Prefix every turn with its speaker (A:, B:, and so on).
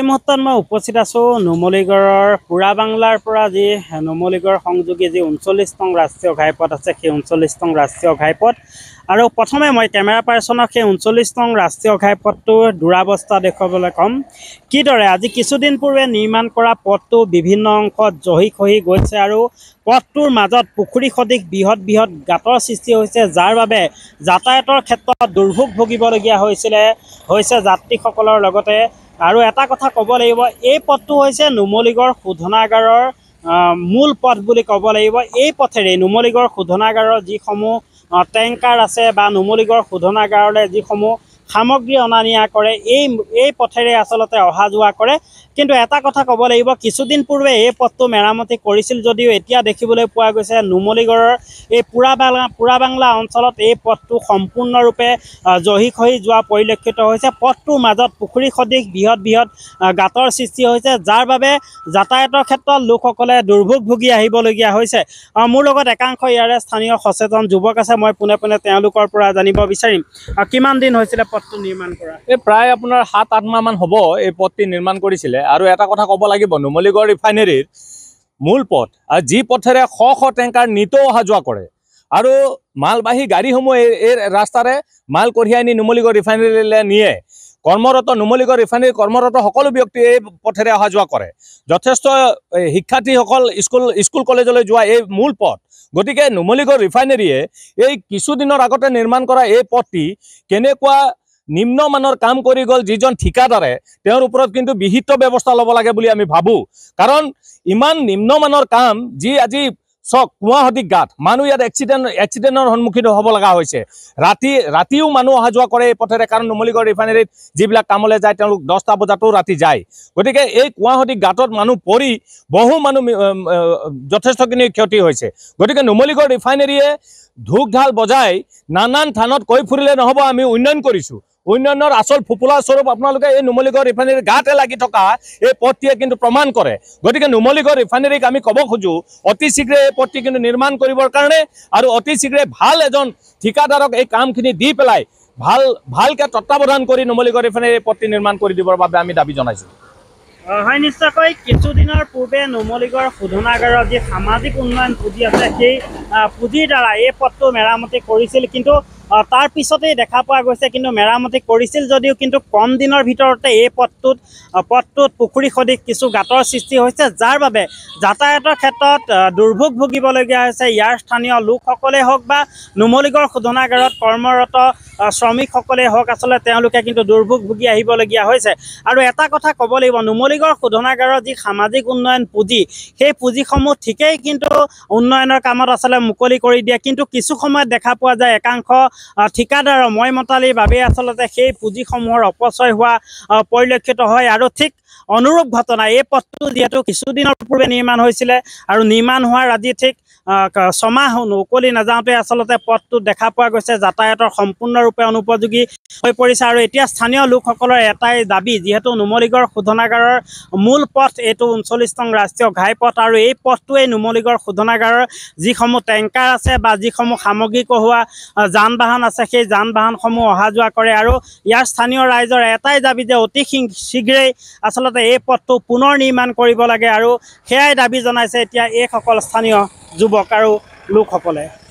A: এই মুহূৰ্তত মই উপস্থিত আছো নুমলীগড়ৰ পুৰা বাংলাৰ পৰা যি নুমলীগড় সংযোগী যি উনচল্লিশতম ৰাষ্ট্ৰীয় ঘাইপথ আছে সেই উনচল্লিশতম ৰাষ্ট্ৰীয় ঘাইপথ আৰু প্ৰথমে মই কেমেৰা পাৰ্চনক সেই উনচল্লিশতম ৰাষ্ট্ৰীয় ঘাইপথটোৰ দুৰাৱস্থা দেখুৱাবলৈ ক'ম কিদৰে আজি কিছুদিন পূৰ্বে নিৰ্মাণ কৰা পথটো বিভিন্ন অংশত জহি খহি গৈছে আৰু পথটোৰ মাজত পুখুৰী সদৃশ বৃহৎ বৃহৎ গাঁতৰ সৃষ্টি হৈছে যাৰ বাবে যাতায়াতৰ ক্ষেত্ৰত দুৰ্ভোগ ভুগিবলগীয়া হৈছিলে হৈছে যাত্ৰীসকলৰ লগতে আৰু এটা কথা ক'ব লাগিব এই পথটো হৈছে নুমলীগড় শোধনাগাৰৰ মূল পথ বুলি ক'ব লাগিব এই পথেৰে নুমলীগড় শোধনাগাৰৰ যিসমূহ টেংকাৰ আছে বা নুমলীগড় শোধনাগাৰলৈ যিসমূহ সামগ্ৰী অনা নিয়া কৰে এই এই পথেৰে আচলতে অহা যোৱা কৰে কিন্তু এটা কথা ক'ব লাগিব কিছুদিন পূৰ্বে এই পথটো মেৰামতি কৰিছিল যদিও এতিয়া দেখিবলৈ পোৱা গৈছে নুমলীগড়ৰ এই পুৰা বাংলা পুৰা বাংলা অঞ্চলত এই পথটো সম্পূৰ্ণৰূপে জহি খহি যোৱা পৰিলক্ষিত হৈছে পথটোৰ মাজত পুখুৰী সদৃশ বৃহৎ বৃহৎ গাঁতৰ সৃষ্টি হৈছে যাৰ বাবে যাতায়াতৰ ক্ষেত্ৰত লোকসকলে দুৰ্ভোগ ভুগি আহিবলগীয়া হৈছে মোৰ লগত একাংশ ইয়াৰে স্থানীয় সচেতন যুৱক আছে মই পোনে পোনে তেওঁলোকৰ পৰা জানিব বিচাৰিম কিমান দিন হৈছিলে
B: পথ পথটো নিৰ্মাণ কৰা
A: এই প্ৰায় আপোনাৰ সাত আঠ মাহমান হব এই
B: পথটি নিৰ্মাণ কৰিছিলে আৰু এটা কথা কব লাগিব নুমলীগড় ৰিফাইনেৰীৰ মূল পথ আৰ যি পথেৰে শ শ টেংকাৰ নিতৌ অহা যোৱা কৰে আৰু মালবাহী গাড়ীসমূহ সমূহ এই ৰাস্তাৰে মাল কঢ়িয়াই নি নুমলীগড় ৰিফাইনেৰীলৈ নিয়ে কৰ্মৰত নুমলীগড় ৰিফাইনেৰী কৰ্মৰত সকলো ব্যক্তি এই পথেৰে অহা যোৱা কৰে যথেষ্ট শিক্ষাৰ্থীসকল স্কুল স্কুল কলেজলৈ যোৱা এই মূল পথ গতিকে নুমলীগড় ৰিফাইনেৰীয়ে এই কিছুদিনৰ আগতে নিৰ্মাণ কৰা এই পথটি কেনেকুৱা নিম্নমানৰ কাম কৰি গ'ল যিজন ঠিকাদাৰে তেওঁৰ ওপৰত কিন্তু বিহিত ব্যৱস্থা ল'ব লাগে বুলি আমি ভাবোঁ কাৰণ ইমান নিম্নমানৰ কাম যি আজি চক গুৱাহাটী গাঁত মানুহ ইয়াত এক্সিডেণ্ট এক্সিডেণ্টৰ সন্মুখীন হ'ব লগা হৈছে ৰাতি ৰাতিও মানুহ অহা যোৱা কৰে এই পথেৰে কাৰণ নুমলীগড় ৰিফাইনেৰীত যিবিলাক কামলৈ যায় তেওঁলোক দহটা বজাতো ৰাতি যায় গতিকে এই কুঁৱাহতী গাঁতত মানুহ পৰি বহু মানুহ যথেষ্টখিনি ক্ষতি হৈছে গতিকে নুমলীগড় ৰিফাইনেৰীয়ে ধূপ ঢাল বজাই নানান থানত কৈ ফুৰিলে নহ'ব আমি উন্নয়ন কৰিছোঁ উন্নয়নৰ আচল ফুপুলা স্বৰূপ আপোনালোকে এই নুমলীগড় ৰিফাইনেৰ গাতে লাগি থকা এই পথটিয়ে কিন্তু প্ৰমাণ কৰে গতিকে নুমলীগড় ৰিফাইনেৰীক আমি কব খোজো অতি শীঘ্ৰে এই পথটি কিন্তু নিৰ্মাণ কৰিবৰ কাৰণে আৰু অতি শীঘ্ৰে ভাল এজন ঠিকাদাৰক এই কামখিনি দি পেলাই ভাল ভালকে তত্বাৱধান কৰি নুমলীগড় ৰিফাইনেৰ পথটি নিৰ্মাণ কৰি দিবৰ বাবে আমি দাবী জনাইছো
A: হয় নিশ্চয়কৈ কিছুদিনৰ পূৰ্বে নুমলীগড় শোধনাগাৰৰ যি সামাজিক উন্নয়ন পুঁজি আছে সেই পুঁজিৰ দ্বাৰা এই পথটো মেৰামতি কৰিছিল কিন্তু তাৰ পিছতেই দেখা পোৱা গৈছে কিন্তু মেৰামতি কৰিছিল যদিও কিন্তু কম দিনৰ ভিতৰতে এই পথটোত পথটোত পুখুৰী সদৃশ কিছু গাঁতৰ সৃষ্টি হৈছে যাৰ বাবে যাতায়াতৰ ক্ষেত্ৰত দুৰ্ভোগ ভুগিবলগীয়া হৈছে ইয়াৰ স্থানীয় লোকসকলেই হওক বা নুমলীগড় শোধনাগাৰত কৰ্মৰত শ্ৰমিকসকলেই হওক আচলতে তেওঁলোকে কিন্তু দুৰ্ভোগ ভুগি আহিবলগীয়া হৈছে আৰু এটা কথা ক'ব লাগিব নুমলীগড় শোধনাগাৰৰ যি সামাজিক উন্নয়ন পুঁজি সেই পুঁজিসমূহ ঠিকেই কিন্তু উন্নয়নৰ কামত আচলতে মুকলি কৰি দিয়ে কিন্তু কিছু সময়ত দেখা পোৱা যায় একাংশ ঠিকাদাৰ মইমতালিৰ বাবে আচলতে সেই পুঁজিসমূহৰ অপচয় হোৱা পৰিলক্ষিত হয় আৰু ঠিক অনুৰূপ ঘটনা এই পথটো যিহেতু কিছুদিনৰ পূৰ্বে নিৰ্মাণ হৈছিলে আৰু নিৰ্মাণ হোৱাৰ আজি ঠিক ছমাহ উকলি নাযাওঁতে আচলতে পথটো দেখা পোৱা গৈছে যাতায়াতৰ সম্পূৰ্ণৰূপে অনুপযোগী হৈ পৰিছে আৰু এতিয়া স্থানীয় লোকসকলৰ এটাই দাবী যিহেতু নুমলীগড় শোধনাগাৰৰ মূল পথ এইটো ঊনচল্লিছ নং ৰাষ্ট্ৰীয় ঘাইপথ আৰু এই পথটোৱেই নুমলীগড় শোধনাগাৰৰ যিসমূহ টেংকাৰ আছে বা যিসমূহ সামগ্ৰী কঢ়োৱা যান বাহন বাহন আছে সেই যান বাহনসমূহ অহা যোৱা কৰে আৰু ইয়াৰ স্থানীয় ৰাইজৰ এটাই দাবী যে অতি শীঘ্ৰেই আচলতে এই পথটো পুনৰ নিৰ্মাণ কৰিব লাগে আৰু সেয়াই দাবী জনাইছে এতিয়া এইসকল স্থানীয় যুৱক আৰু লোকসকলে